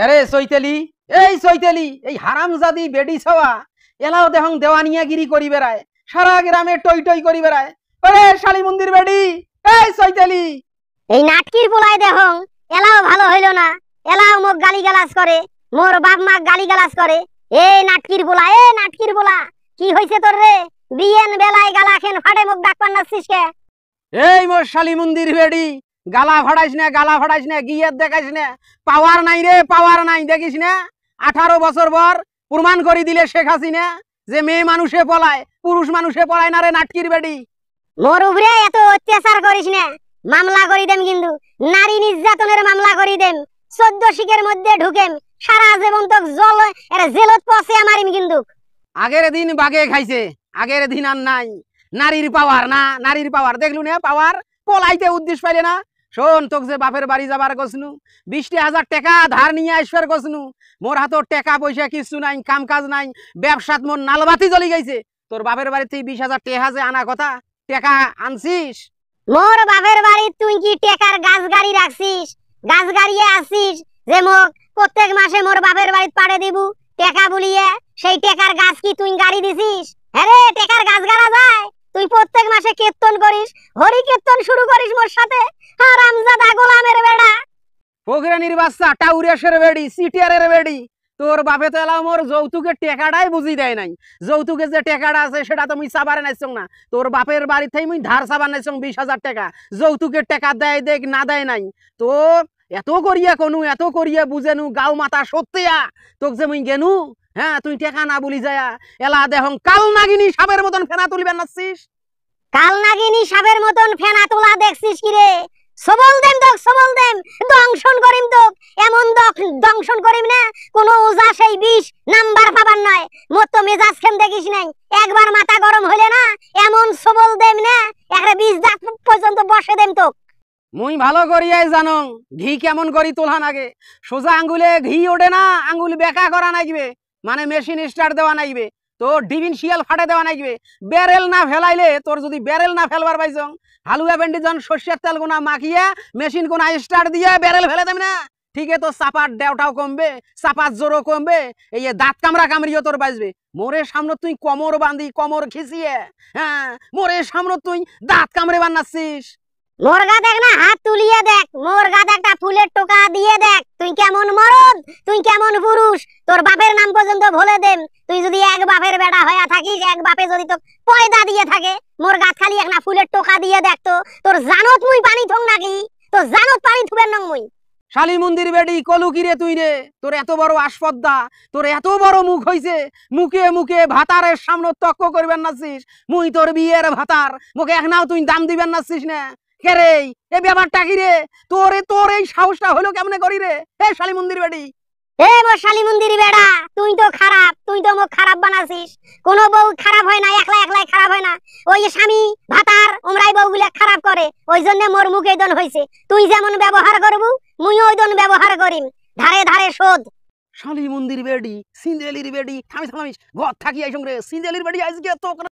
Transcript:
হ্যারে সৈতেলি এই সৈতেলি এই হারামজাদি বেডি ছাওয়া এলাও দেখং দেওয়ানিয়াগিরি করি বেড়ায় সারা গ্রামে টই টই করি বেড়ায় ওরে শালি মন্দির বেডি এই সৈতেলি এই নাটকির পোলায় দেখং এলাও ভালো হইল না এলাও মোক গালাস করে মোর বাপ মা গালাস করে এ নাটকির পোলা এ নাটকির পোলা কি হইছে তোর রে বিয়েন বেলায় গালাখেন ফাটে মুখ ডাক পান্নাছিস কে এই মোর শালি মন্দির বেডি গালা ফাড়াইস না গালা ফাড়াইস না গিয়ে দেখাইস না পাওয়ার নাই রে পাওয়ার নাই দেখিস না আঠারো বছর পর প্রমাণ করে দিলে শেখ হাসিনা যে মেয়ে মানুষে পলায় পুরুষ মানুষে পলায় না রে নাটকির বেডি মোর উপরে এত অত্যাচার করিস না মামলা করি দেন কিন্তু নারী নির্যাতনের মামলা করি দেন চোদ্দ শিখের মধ্যে ঢুকেন সারা জীবন তো জল এর জেলত পচে আমারিম কিন্তু আগের দিন বাগে খাইছে আগের দিন আর নাই নারীর পাওয়ার না নারীর পাওয়ার দেখলু না পাওয়ার পলাইতে উদ্দেশ্য পাইলে না শোন তোক যে বাপের বাড়ি যাবার কসনু বিশটি হাজার টেকা ধার নিয়ে আসবার কসনু মোর হাতে টেকা পয়সা কিছু নাই কাম কাজ নাই ব্যবসাত মোর নালবাতি জ্বলি গেছে তোর বাপের বাড়িতে বিশ হাজার টেহা যে আনা কথা টেকা আনছিস মোর বাপের বাড়ি তুই কি টেকার গাছ গাড়ি রাখছিস গাছ গাড়িয়ে আসিস যে মোক প্রত্যেক মাসে মোর বাপের বাড়িতে পাড়ে দিব টেকা বুলিয়ে সেই টেকার গাছ কি তুই গাড়ি দিছিস হ্যাঁ টেকার গাছ গাড়া যায় তুই প্রত্যেক মাসে কীর্তন করিস হরি কীর্তন শুরু করিস মোর সাথে হারামজাদা গোলামের বেড়া পোগরানির বাচ্চা টাউরিয়াসের বেড়ি সিটিয়ারের বেড়ি তোর বাপে তো এলাম ওর যৌতুকের টেকাটাই বুঝি দেয় নাই যৌতুকের যে টেকাটা আছে সেটা তুমি সাবারে নাইছ না তোর বাপের বাড়িতে মুই ধার সাবার নাইছ বিশ হাজার টাকা যৌতুকের টাকা দেয় দেখ না দেয় নাই তো এত করিয়া কনু এত করিয়া বুঝেনু গাও মাতা সত্যিয়া তোক যে মুই গেনু হ্যাঁ তুই টেকা না বলি যায়া এলা দেহং কাল নাগিনী সাবের মতন ফেনা তুলবেন নাচ্ছিস কাল নাগিনী সাবের মতন ফেনা তোলা দেখছিস কিরে সবল দেম দক সবল দেম দংশন করিম দক এমন দক দংশন করিম না কোন ওজা সেই বিষ নাম্বার পাবার নয় মত মেজাজ খেম দেখিস নাই একবার মাথা গরম হইলে না এমন সবল দেম না একটা বিষ দাঁত পর্যন্ত বসে দেম তোক মুই ভালো করিয়াই জানো ঘি কেমন করি তোলা নাগে সোজা আঙ্গুলে ঘি ওঠে না আঙ্গুল বেকা করা নাগবে মানে মেশিন স্টার্ট দেওয়া নাগবে তো শিয়াল ফাটে দেওয়া নাইবে ব্যারেল না ফেলাইলে তোর যদি ব্যারেল না ফেলবার পাইছং হালুয়া ভেন্ডি যখন সর্ষের তেল গোনা মাখিয়ে মেশিন কোন স্টার দিয়ে ব্যারেল ফেলে দেবে না ঠিক তো চাপার ডেওটাও কমবে চাপার জোরও কমবে এই দাঁত কামড়া কামড়িও তোর বাজবে মোরে সামনে তুই কমর বাঁধি কমর খিচিয়ে হ্যাঁ মোরে সামনে তুই দাঁত কামড়ে বান্নাছিস মোরগা দেখ না হাত তুলিয়ে দেখ যদি এক বাপের বেড়া হয়ে থাকিস এক বাপে যদি তো পয়দা দিয়ে থাকে মোর গাছ খালি এক না ফুলের টোকা দিয়ে দেখতো তোর জানত মুই পানি থং নাকি তোর জানত পানি থুবেন নং মুই শালি মন্দির বেডি কলু কিরে তুই রে তোর এত বড় আসপদ্দা তোর এত বড় মুখ হইছে মুখে মুখে ভাতারের সামনে তক্ক করবেন নাছিস মুই তোর বিয়ের ভাতার মুখে এক নাও তুই দাম দিবেন নাছিস না কে রে এ ব্যাপারটা কি রে তোরে তোর এই সাহসটা হলো কেমনে করি রে হে শালি মন্দির বেডি বউ খারাপ খারাপ করে ওই জন্য মোর মুখ এই দন হয়েছে তুই যেমন ব্যবহার করবু মুইও ওই দন করিম ধারে ধারে শোধ শালি মন্দির বেডি সিন্দেলির বেডি থামিস থামিস ঘর থাকি আইসঙ্গে সিন্দেলির বেডি আজকে তো